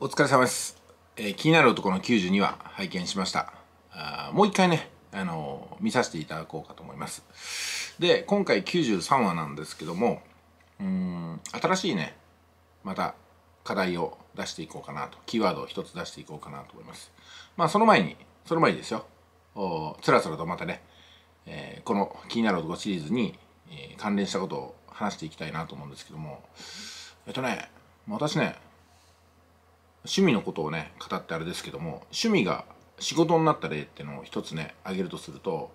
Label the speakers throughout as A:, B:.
A: お疲れ様です、えー、気になる男の92話拝見しましたあもう一回ね、あのー、見させていただこうかと思いますで今回93話なんですけどもうん新しいねまた課題を出していこうかなとキーワードを一つ出していこうかなと思いますまあその前にその前にですよおつらつらとまたね、えー、この「気になる男」シリーズに、え関連したことを話していきたいなと思うんですけどもえっとね私ね趣味のことをね語ってあれですけども趣味が仕事になった例っていうのを一つね挙げるとすると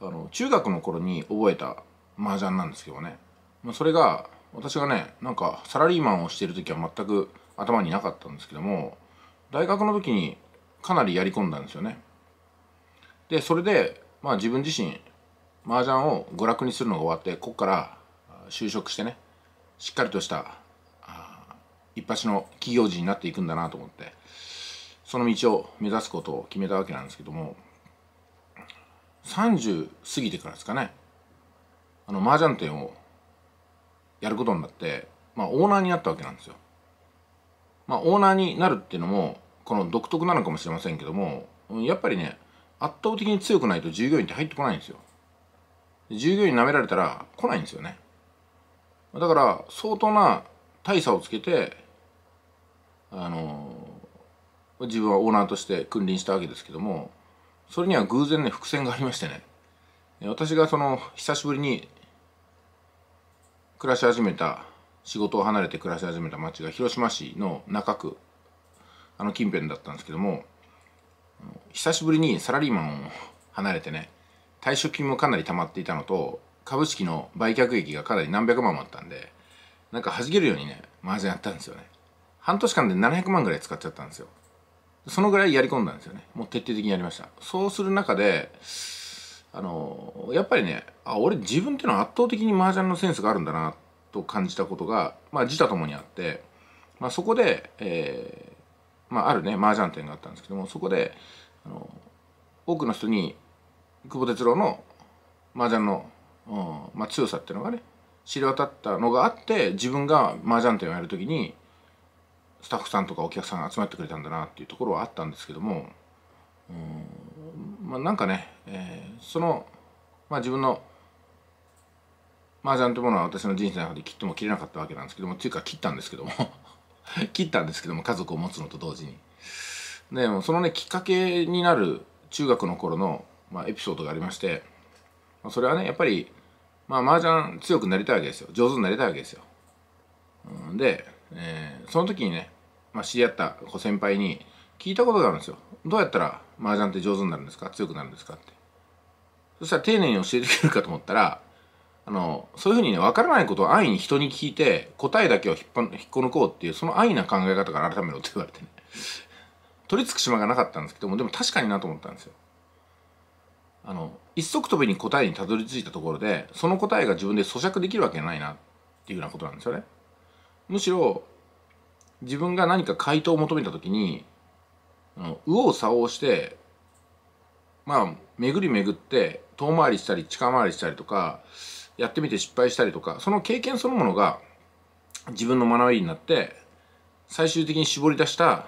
A: あの中学の頃に覚えた麻雀なんですけどね、まあ、それが私がねなんかサラリーマンをしている時は全く頭になかったんですけども大学の時にかなりやり込んだんですよね。でそれで、まあ、自分自身麻雀を娯楽にするのが終わってこっから就職してねしっかりとした一発の企業人になっていくんだなと思ってその道を目指すことを決めたわけなんですけども30過ぎてからですかねあの麻雀店をやることになって、まあ、オーナーになったわけなんですよ。まあ、オーナーになるっていうのもこの独特なのかもしれませんけどもやっぱりね圧倒的に強くないと従業員って入ってこないんですよ。従業員舐められたら来ないんですよね。だから相当な大差をつけてあの自分はオーナーとして君臨したわけですけどもそれには偶然ね伏線がありましてね私がその久しぶりに暮らし始めた仕事を離れて暮らし始めた町が広島市の中区あの近辺だったんですけども久しぶりにサラリーマンを離れてね退職金もかなり貯まっていたのと株式の売却益がかなり何百万もあったんでなんか弾けるようにね麻雀やったんですよね。半年間で700万ぐらい使っちゃったんですよ。そのぐらいやり込んだんですよね。もう徹底的にやりました。そうする中で、あの、やっぱりね、あ、俺自分っていうのは圧倒的に麻雀のセンスがあるんだな、と感じたことが、まあ自他ともにあって、まあそこで、えー、まああるね、麻雀店があったんですけども、そこで、あの、多くの人に、久保哲郎の麻雀の、うん、まあ強さっていうのがね、知れ渡ったのがあって、自分が麻雀店をやるときに、スタッフさんとかお客さんが集まってくれたんだなっていうところはあったんですけども、うんまあ、なんかね、えー、その、まあ、自分の麻雀というものは私の人生の中で切っても切れなかったわけなんですけどもっていうか切ったんですけども 切ったんですけども家族を持つのと同時に。でもそのねきっかけになる中学の頃の、まあ、エピソードがありまして、まあ、それはねやっぱりまあ麻雀強くなりたいわけですよ上手になりたいわけですよ。うん、でえー、その時にね、まあ、知り合った先輩に聞いたことがあるんですよどうやったら麻雀って上手になるんですか強くなるんですかってそしたら丁寧に教えてくれるかと思ったらあのそういうふうにね分からないことを安易に人に聞いて答えだけを引っこ抜こうっていうその安易な考え方から改めろって言われてね取りつく島がなかったんですけどもでも確かになと思ったんですよあの一足飛びに答えにたどり着いたところでその答えが自分で咀嚼できるわけないなっていうようなことなんですよねむしろ自分が何か回答を求めた時に右往左往してまあ巡り巡って遠回りしたり近回りしたりとかやってみて失敗したりとかその経験そのものが自分の学びになって最終的に絞り出した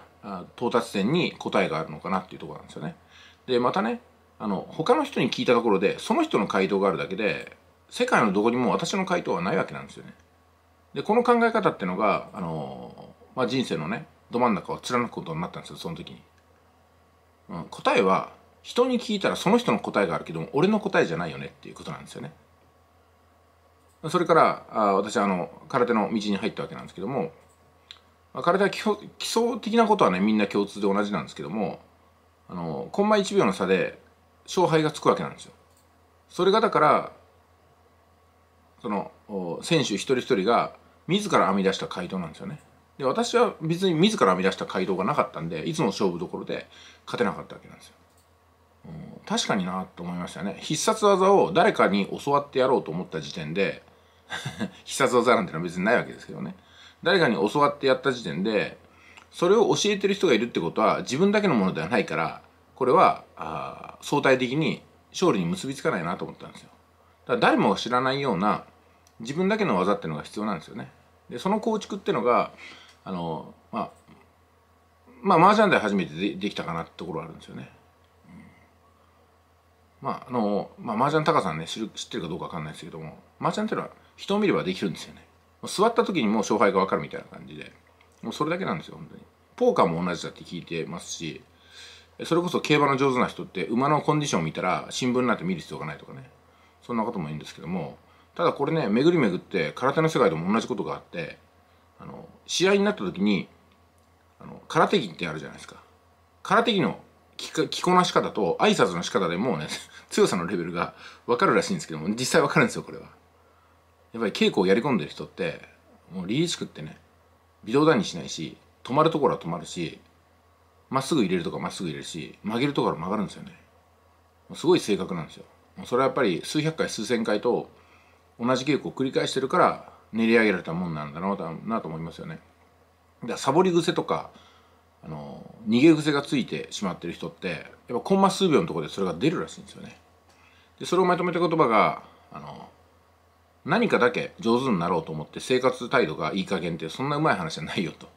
A: 到達点に答えがあるのかなっていうとこなんですよね。でまたねあの他の人に聞いたところでその人の回答があるだけで世界のどこにも私の回答はないわけなんですよね。でこの考え方っていうのが、あのー、まあ、人生のねど真ん中を貫くことになったんですよその時に、うん、答えは人に聞いたらその人の答えがあるけども俺の答えじゃないよねっていうことなんですよねそれからあ私あの空手の道に入ったわけなんですけども、まあ、空手は基基礎的なことはねみんな共通で同じなんですけどもあのコンマ1秒の差で勝敗がつくわけなんですよそれがだからその選手一人一人が自ら編み出した回答なんですよね。で、私は別に自ら編み出した回答がなかったんで、いつも勝負どころで勝てなかったわけなんですよ。うん、確かになと思いましたね。必殺技を誰かに教わってやろうと思った時点で、必殺技なんてのは別にないわけですけどね。誰かに教わってやった時点で、それを教えてる人がいるってことは自分だけのものではないから、これはあ相対的に勝利に結びつかないなと思ったんですよ。だから誰もが知らないような自分だけの技っていうのが必要なんですよね。でその構築っていうのがあのまあまあ麻雀で初めてでできたかなってところあるんですよね。まああの、まあ、麻雀タカさんね知る知ってるかどうかわかんないですけども麻雀っていうのは人を見ればできるんですよね。座った時にもう勝敗がわかるみたいな感じでもうそれだけなんですよ本当に。ポーカーも同じだって聞いてますしそれこそ競馬の上手な人って馬のコンディションを見たら新聞なんて見る必要がないとかねそんなこともいいんですけどもただこれね巡り巡って空手の世界でも同じことがあってあの試合になった時にあの空手着ってあるじゃないですか空手着の着こなし方と挨拶の仕方でもうね 強さのレベルが分かるらしいんですけども実際分かるんですよこれはやっぱり稽古をやり込んでる人ってもうリーチ食ってね微動だにしないし止まるところは止まるしまっすぐ入れるとかまっすぐ入れるし曲げるところは曲がるんですよねすごい正確なんですよそれはやっぱり数百回数千回と同じ稽古を繰り返してるから練り上げられたもんなんだろうなと思いますよね。だサボり癖とかあの逃げ癖がついてしまってる人ってやっぱコンマ数秒のところでそれが出るらしいんですよね。でそれをまとめた言葉があの何かだけ上手になろうと思って生活態度がいい加減ってそんなうまい話じゃないよと。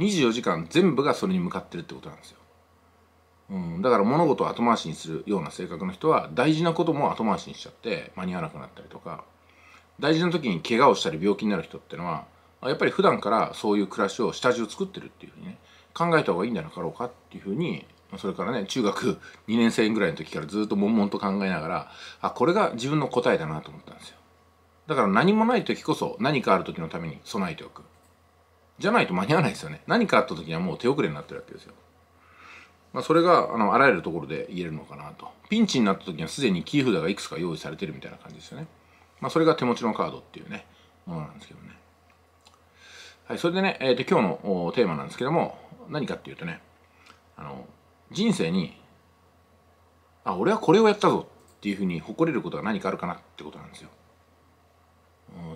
A: 24時間全部がそれに向かってるってことなんですよ。うん、だから物事を後回しにするような性格の人は大事なことも後回しにしちゃって間に合わなくなったりとか大事な時に怪我をしたり病気になる人ってのはやっぱり普段からそういう暮らしを下地を作ってるっていうふうにね考えた方がいいんじゃなかろうかっていうふうにそれからね中学2年生ぐらいの時からずっと悶々と考えながらあこれが自分の答えだなと思ったんですよだから何もない時こそ何かある時のために備えておくじゃないと間に合わないですよね何かあった時にはもう手遅れになってるわけですよまあ、それがあのあらゆるところで言えるのかなとピンチになった時にはすでに切り札がいくつか用意されてるみたいな感じですよねまあ、それが手持ちのカードっていうね、ものなんですけどね。はい、それでね、えー、と今日のテーマなんですけども、何かっていうとね、あの、人生に、あ、俺はこれをやったぞっていうふうに誇れることが何かあるかなってことなんですよ。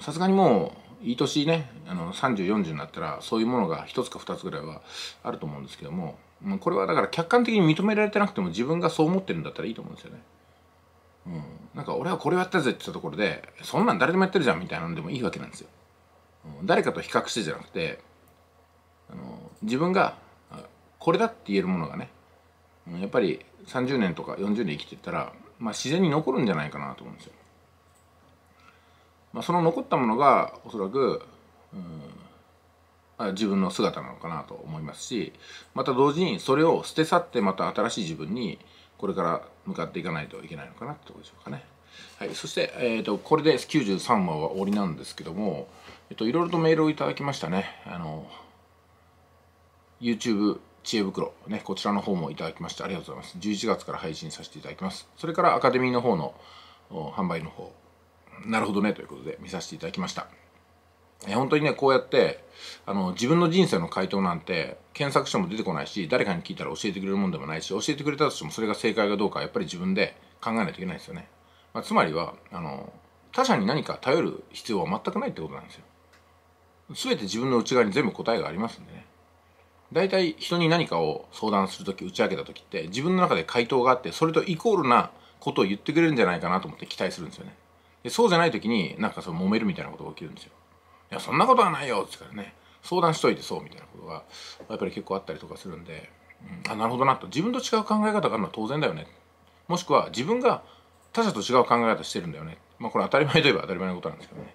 A: さすがにもう、いい年ね、あの、30、40になったら、そういうものが一つか二つぐらいはあると思うんですけども、これはだから客観的に認められてなくても自分がそう思ってるんだったらいいと思うんですよね。うん、なんか俺はこれをやったぜって言ったところでそんなん誰でもやってるじゃんみたいなのでもいいわけなんですよ、うん、誰かと比較してじゃなくてあの自分がこれだって言えるものがねやっぱり30年とか40年生きてったら、まあ、自然に残るんじゃないかなと思うんですよ、まあ、その残ったものがおそらく、うん、自分の姿なのかなと思いますしまた同時にそれを捨て去ってまた新しい自分にこれから向かっていかないといけないのかなってところでしょうかね。はい、そして、えーと、これで93話は終わりなんですけども、えっ、ー、と、いろいろとメールをいただきましたね。あの YouTube 知恵袋、ね、こちらの方もいただきましてありがとうございます。11月から配信させていただきます。それからアカデミーの方の販売の方、なるほどねということで見させていただきました。え本当にねこうやってあの自分の人生の回答なんて検索しても出てこないし誰かに聞いたら教えてくれるもんでもないし教えてくれたとしてもそれが正解かどうかやっぱり自分で考えないといけないですよね、まあ、つまりはあの他者に何か頼る必要は全くないってことなんですよ全て自分の内側に全部答えがありますんでね大体人に何かを相談する時打ち明けた時って自分の中で回答があってそれとイコールなことを言ってくれるんじゃないかなと思って期待するんですよねでそうじゃない時になんかその揉めるみたいなことが起きるんですよいやそんなことはないよ」っつからね相談しといてそうみたいなことがやっぱり結構あったりとかするんで、うん、あなるほどなと自分と違う考え方があるのは当然だよねもしくは自分が他者と違う考え方してるんだよねまあこれ当たり前といえば当たり前のことなんですけどね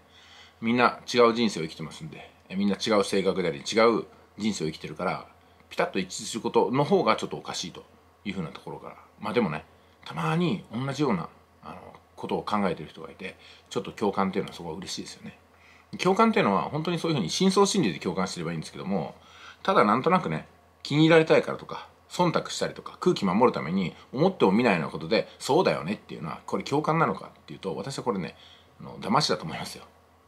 A: みんな違う人生を生きてますんでみんな違う性格であり違う人生を生きてるからピタッと一致することの方がちょっとおかしいというふうなところからまあでもねたまに同じようなあのことを考えてる人がいてちょっと共感っていうのはそこは嬉しいですよね。共感っていうのは本当にそういうふうに深層心理で共感してればいいんですけどもただなんとなくね気に入られたいからとか忖度したりとか空気守るために思っても見ないようなことでそうだよねっていうのはこれ共感なのかっていうと私はこれねあの騙しだと思いますよ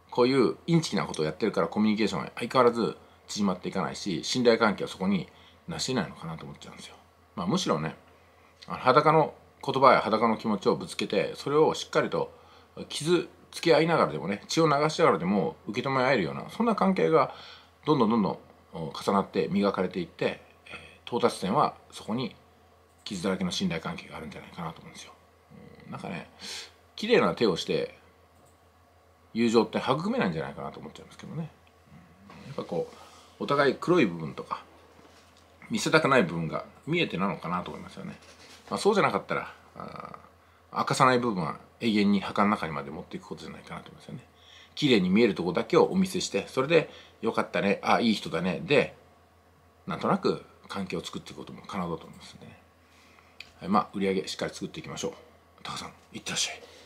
A: こういうインチキなことをやってるからコミュニケーションは相変わらず縮まっていかないし信頼関係はそこになしないのかなと思っちゃうんですよ、まあ、むしろね裸の言葉や裸の気持ちをぶつけてそれをしっかりと傷付き合いながらでもね血を流しながらでも受け止め合えるようなそんな関係がどんどんどんどん重なって磨かれていって、え到達点はそこに傷だらけの信頼関係があるんじゃないかなと思うんですよ。うん、なんかね綺麗な手をして友情って育めないんじゃないかなと思っちゃいますけどね。うん、やっぱこうお互い黒い部分とか見せたくない部分が見えてなのかなと思いますよね。まあ、そうじゃなかったら明かさない部分は永遠に墓の中にまで持っていくことじゃないかなと思いますよね。綺麗に見えるとこだけをお見せして、それで、よかったね、あ、いい人だね、で、なんとなく関係を作っていくことも可能だと思いますね。はい、まあ、売り上げしっかり作っていきましょう。タカさん、いってらっしゃい。